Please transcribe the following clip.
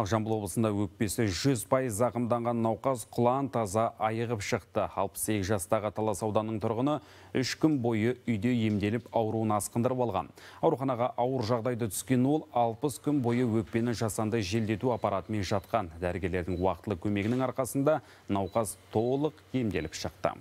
Ал Жамбыл облысында өкпесі 100% зақымданған науқас құлан таза айығып шықты. 68 жастағы Талас ауданының тұрғыны 3 күн бойы үйде емделіп ауруын асқындырып алған. Ауруханаға ауыр жағдайда түскен ол 60 күн бойы өкпені жасанды желдету аппаратымен жатқан. Дәрігерлердің уақытлы көмегінің арқасында науқас толық емделіп шықты.